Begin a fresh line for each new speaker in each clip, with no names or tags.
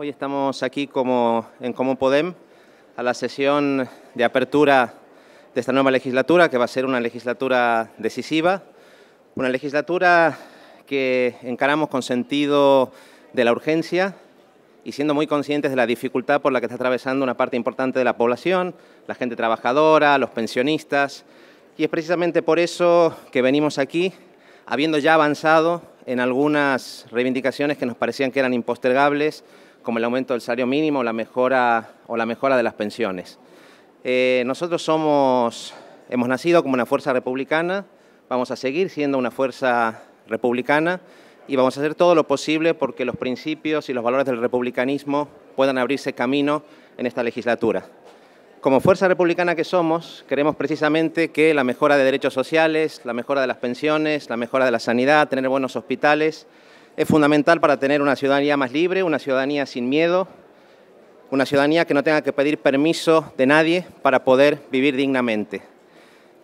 Hoy estamos aquí como, en como Podem a la sesión de apertura de esta nueva legislatura, que va a ser una legislatura decisiva, una legislatura que encaramos con sentido de la urgencia y siendo muy conscientes de la dificultad por la que está atravesando una parte importante de la población, la gente trabajadora, los pensionistas, y es precisamente por eso que venimos aquí, habiendo ya avanzado en algunas reivindicaciones que nos parecían que eran impostergables como el aumento del salario mínimo o la mejora, o la mejora de las pensiones. Eh, nosotros somos, hemos nacido como una fuerza republicana, vamos a seguir siendo una fuerza republicana y vamos a hacer todo lo posible porque los principios y los valores del republicanismo puedan abrirse camino en esta legislatura. Como fuerza republicana que somos, queremos precisamente que la mejora de derechos sociales, la mejora de las pensiones, la mejora de la sanidad, tener buenos hospitales, es fundamental para tener una ciudadanía más libre, una ciudadanía sin miedo, una ciudadanía que no tenga que pedir permiso de nadie para poder vivir dignamente.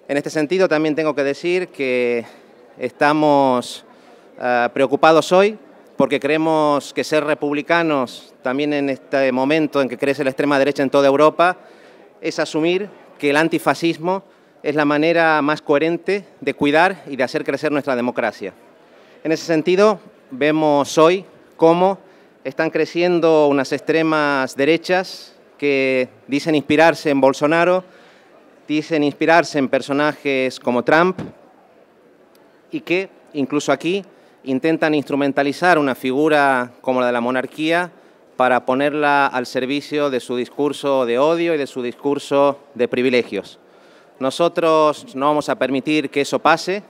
En este sentido también tengo que decir que estamos eh, preocupados hoy porque creemos que ser republicanos, también en este momento en que crece la extrema derecha en toda Europa, es asumir que el antifascismo es la manera más coherente de cuidar y de hacer crecer nuestra democracia. En ese sentido, vemos hoy cómo están creciendo unas extremas derechas que dicen inspirarse en Bolsonaro, dicen inspirarse en personajes como Trump y que incluso aquí intentan instrumentalizar una figura como la de la monarquía para ponerla al servicio de su discurso de odio y de su discurso de privilegios. Nosotros no vamos a permitir que eso pase,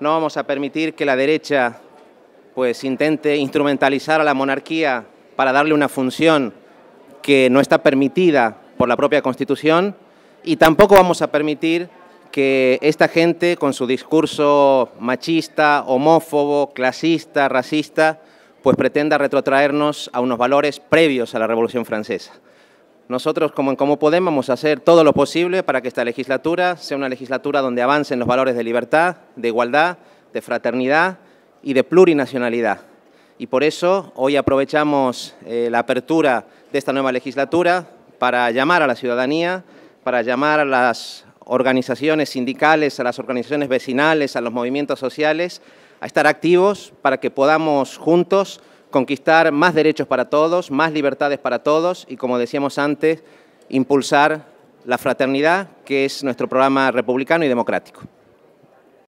no vamos a permitir que la derecha pues intente instrumentalizar a la monarquía para darle una función que no está permitida por la propia Constitución y tampoco vamos a permitir que esta gente con su discurso machista, homófobo, clasista, racista, pues pretenda retrotraernos a unos valores previos a la Revolución Francesa. Nosotros, como en Como Podemos, vamos a hacer todo lo posible para que esta legislatura sea una legislatura donde avancen los valores de libertad, de igualdad, de fraternidad y de plurinacionalidad. Y por eso hoy aprovechamos eh, la apertura de esta nueva legislatura para llamar a la ciudadanía, para llamar a las organizaciones sindicales, a las organizaciones vecinales, a los movimientos sociales, a estar activos para que podamos juntos conquistar más derechos para todos, más libertades para todos y, como decíamos antes, impulsar la fraternidad, que es nuestro programa republicano y democrático.